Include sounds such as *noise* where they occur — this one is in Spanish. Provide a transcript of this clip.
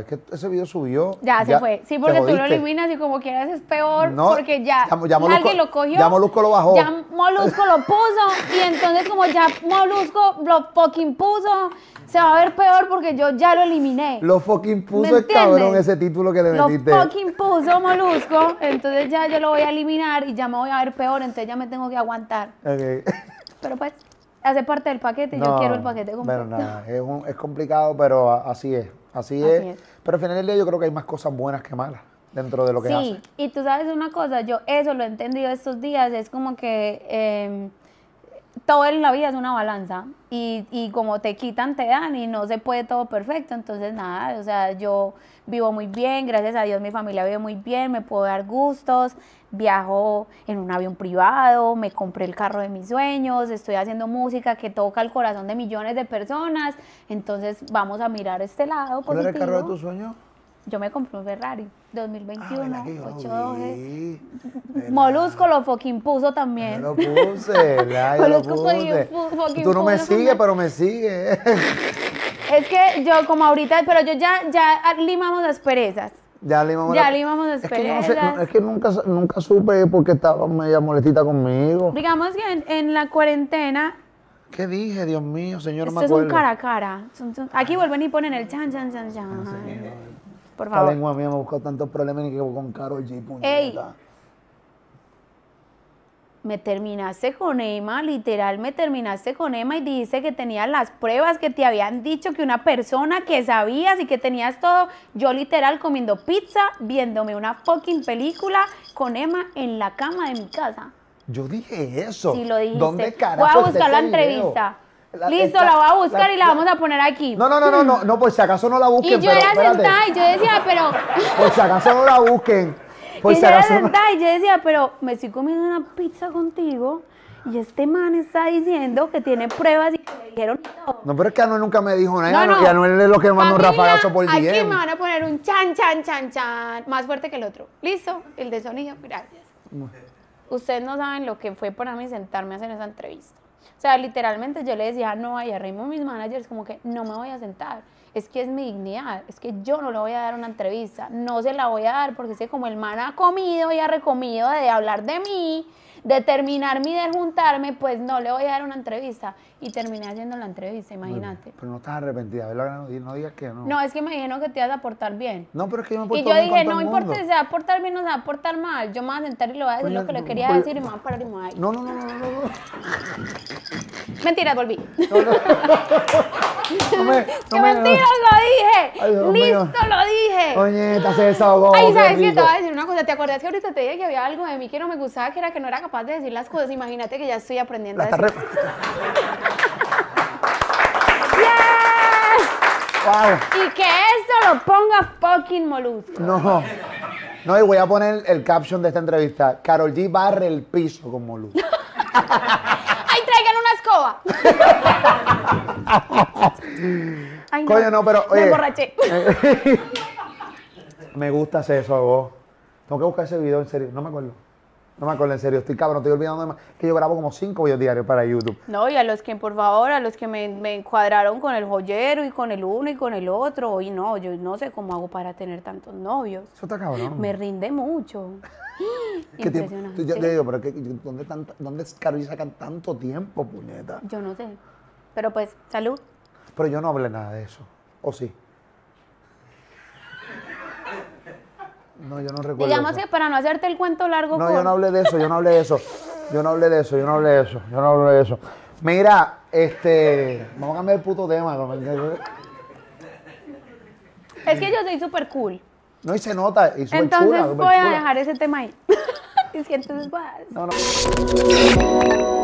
es que ese video subió. Ya, se fue. Sí, porque tú lo eliminas y como quieras es peor. porque ya, ya, Molusco, lo cogió. Ya Molusco lo bajó. Ya Molusco lo puso. Y entonces, como ya Molusco lo fucking puso, se va a ver peor porque yo ya lo eliminé. Lo fucking puso el cabrón ese título que le metiste. Lo fucking puso Molusco. Entonces ya yo lo voy a eliminar y ya me voy a ver peor. Entonces ya me tengo que aguantar. Pero pues hace parte del paquete yo quiero el paquete completo. Bueno, nada, es, es complicado, pero así es. Así, es. Pero al final del día yo creo que hay más cosas buenas que malas dentro de lo que hacen. Sí, y tú sabes una cosa, yo eso lo he entendido estos días, es como que em, todo en la vida es una balanza y, y, como te quitan, te dan y no se puede todo perfecto. Entonces, nada, o sea, yo vivo muy bien, gracias a Dios mi familia vive muy bien, me puedo dar gustos, viajo en un avión privado, me compré el carro de mis sueños, estoy haciendo música que toca el corazón de millones de personas. Entonces, vamos a mirar este lado. era el carro de tus sueños? yo me compré un Ferrari 2021, ah, 812. Eh, Molusco lo fucking puso también. lo puse, Tú no me sigues, pero me sigues. es que yo como ahorita, pero yo ya, ya limamos las perezas. Ya limamos, ya limamos las es Que es que nunca, supe porque estaba media molestita conmigo. Digamos que en, la cuarentena ¿Qué dije? Dios mío, señor, Esto es un cara a cara. Aquí vuelven y ponen el chan, chan, chan, chan. Ah, por La lengua mía me buscó tantos problemas ni que con Carol G. Ey, me terminaste con Emma, literal, me terminaste con Emma y dijiste que tenías las pruebas, que te habían dicho que una persona que sabías y que tenías todo, yo literal comiendo pizza, viéndome una fucking película con Emma en la cama de mi casa. Yo dije eso. Sí, lo dije. ¿Dónde Voy a buscar la entrevista. Listo, la, voy a buscar y la vamos a poner aquí. No, no, no, no, no, no, por si acaso no la busquen. Y yo era sentada y yo decía, pero. *laughs* Por si acaso no la busquen. *laughs* y yo era sentada y yo decía, pero me estoy comiendo una pizza contigo. Y este man está diciendo que tiene pruebas y que le dijeron todo. No, pero es que Anuel nunca me dijo nada. No, no. Y Anuel es lo que manda un rafagazo por día. Aquí me van a poner un chan, chan, chan, chan. Más fuerte que el otro. ¿Listo? El de sonido, gracias. Ustedes no saben lo que fue para mí sentarme a hacer esa entrevista. O sea, literalmente yo le decía ah, no a mis managers, como que no me voy a sentar. Es que es mi dignidad, es que yo no le voy a dar una entrevista, no se la voy a dar porque sé como el man ha comido y ha recomido de hablar de mí, de terminar mi de juntarme, pues no, le voy a dar una entrevista. Y terminé haciendo la entrevista, imagínate. pero no estás arrepentida, ¿verdad? No, no, digas que no. No, es que me dijeron que te ibas a portar bien. No, pero es que yo me porto Y yo dije, no importa si se va a portar bien o se va a portar mal. Yo me voy a sentar y le voy a decir lo que le quería decir y me voy a parar y me voy a ir. No, no, no, no, no. no. Mentira, volví. *laughs* *laughs* ¡Qué lo dije! ¡Listo, lo dije! Coñeta, se desahogó. Ay, ¿sabes qué? Te voy a decir una cosa. ¿Te acuerdas que ahorita te dije que había algo de mí que no me gustaba, que era que no era capaz de decir las cosas? Imagínate que ya estoy aprendiendo a decir. *laughs* Wow. Y que eso lo ponga fucking molusco. No. No, y voy a poner el caption de esta entrevista. Carol G barre el piso con molusco. *laughs* ¡Ay, traigan una escoba! *gasps* Ay, no, pero. me *laughs* me gusta hacer eso a vos. Tengo que buscar ese video en serio. No me acuerdo. No me acuerdo en serio. Estoy cabrón, estoy olvidando de más. Que yo grabo como cinco videos diarios para YouTube. No, y a los que, por favor, a los que me, me encuadraron con el joyero y con el uno y con el otro. Y no, yo no sé cómo hago para tener tantos novios. Eso está cabrón. Me rinde mucho. *laughs* ¿Qué Impresionante. Tiempo? Yo te digo, pero qué, ¿dónde, están ¿dónde y sacan tanto tiempo, puñeta? Yo no sé. Pero pues, salud. Pero yo no hablé nada de eso. ¿O sí? No, yo no recuerdo. Digamos que para no hacerte el cuento largo. No, yo no hablé de eso, yo no hablé de eso. Yo no hablé de eso, yo no hablé de eso, yo no hablé de eso. Mira, este. Vamos a cambiar el puto tema. Es que yo soy súper cool. No, y se nota. Y entonces voy a dejar ese tema ahí. *laughs* Y si entonces vas. No, no.